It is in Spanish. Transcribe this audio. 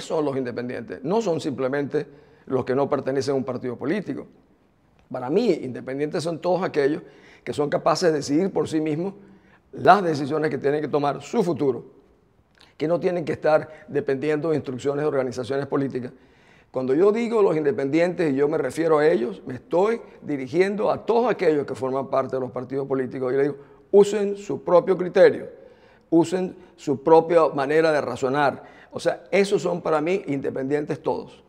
son los independientes? No son simplemente los que no pertenecen a un partido político. Para mí, independientes son todos aquellos que son capaces de decidir por sí mismos las decisiones que tienen que tomar su futuro, que no tienen que estar dependiendo de instrucciones de organizaciones políticas. Cuando yo digo los independientes y yo me refiero a ellos, me estoy dirigiendo a todos aquellos que forman parte de los partidos políticos y les digo, usen su propio criterio usen su propia manera de razonar. O sea, esos son para mí independientes todos.